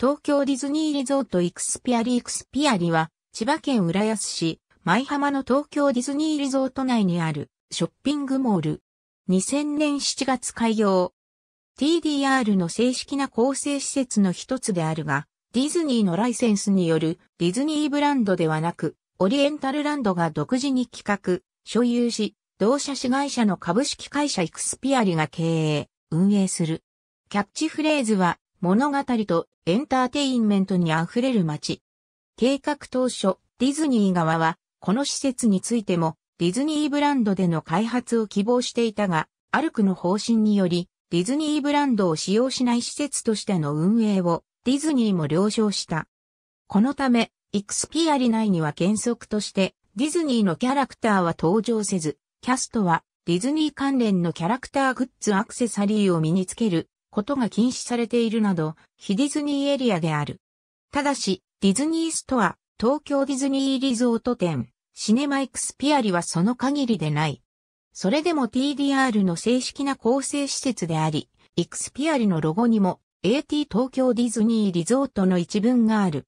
東京ディズニーリゾートイクスピアリイクスピアリは、千葉県浦安市、舞浜の東京ディズニーリゾート内にあるショッピングモール。2000年7月開業。TDR の正式な構成施設の一つであるが、ディズニーのライセンスによるディズニーブランドではなく、オリエンタルランドが独自に企画、所有し、同社市会社の株式会社イクスピアリが経営、運営する。キャッチフレーズは、物語とエンターテインメントに溢れる街。計画当初、ディズニー側は、この施設についても、ディズニーブランドでの開発を希望していたが、アルクの方針により、ディズニーブランドを使用しない施設としての運営を、ディズニーも了承した。このため、イクスピアリ内には原則として、ディズニーのキャラクターは登場せず、キャストはディズニー関連のキャラクターグッズアクセサリーを身につけることが禁止されているなど、非ディズニーエリアである。ただし、ディズニーストア、東京ディズニーリゾート店、シネマエクスピアリはその限りでない。それでも TDR の正式な構成施設であり、エクスピアリのロゴにも AT 東京ディズニーリゾートの一文がある。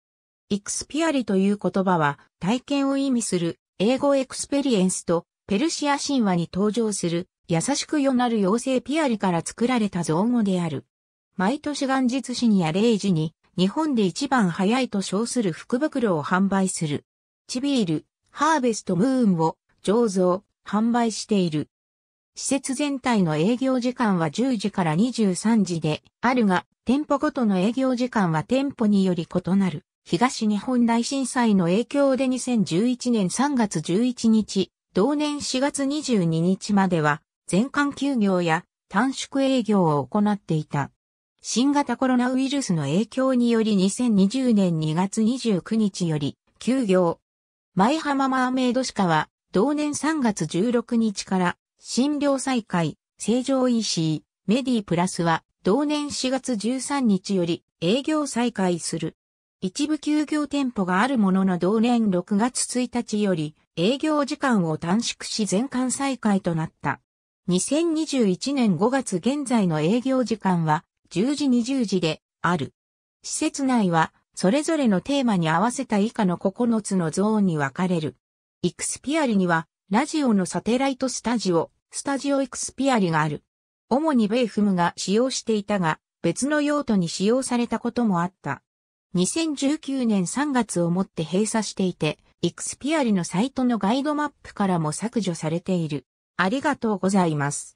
エクスピアリという言葉は体験を意味する英語エクスペリエンスとペルシア神話に登場する優しくよなる妖精ピアリから作られた造語である。毎年元日深夜0時に、日本で一番早いと称する福袋を販売する。チビール、ハーベストムーンを醸造、販売している。施設全体の営業時間は10時から23時であるが、店舗ごとの営業時間は店舗により異なる。東日本大震災の影響で2011年3月11日、同年4月22日までは全館休業や短縮営業を行っていた。新型コロナウイルスの影響により2020年2月29日より休業。舞浜マーメイド歯科は同年3月16日から診療再開、成城 EC、メディプラスは同年4月13日より営業再開する。一部休業店舗があるものの同年6月1日より営業時間を短縮し全館再開となった。2021年5月現在の営業時間は10時20時である。施設内はそれぞれのテーマに合わせた以下の9つのゾーンに分かれる。イクスピアリにはラジオのサテライトスタジオ、スタジオイクスピアリがある。主にベイフムが使用していたが別の用途に使用されたこともあった。2019年3月をもって閉鎖していて、イクスピアリのサイトのガイドマップからも削除されている。ありがとうございます。